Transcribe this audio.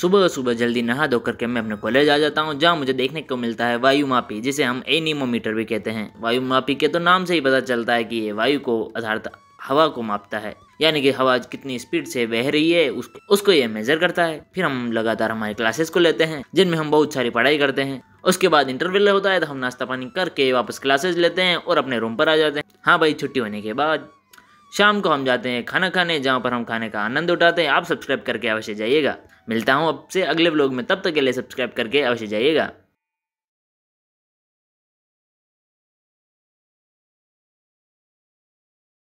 सुबह सुबह जल्दी नहा धो करके मैं अपने कॉलेज आ जाता हूँ जहाँ मुझे देखने को मिलता है वायु मापी जिसे हम एनीमोमीटर भी कहते हैं वायु मापी के तो नाम से ही पता चलता है कि ये वायु को आधारित हवा को मापता है यानी कि हवा कितनी स्पीड से बह रही है उसको उसको ये मेजर करता है फिर हम लगातार हमारे क्लासेस को लेते हैं जिनमें हम बहुत सारी पढ़ाई करते हैं उसके बाद इंटरवल होता है तो हम नाश्ता पानी करके वापस क्लासेस लेते हैं और अपने रूम पर आ जाते हैं हाँ भाई छुट्टी होने के बाद शाम को हम जाते हैं खाना खाने जहाँ पर हम खाने का आनंद उठाते हैं आप सब्सक्राइब करके अवश्य जाइएगा मिलता हूँ आपसे अगले ब्लॉग में तब तक के लिए सब्सक्राइब करके अवश्य जाइएगा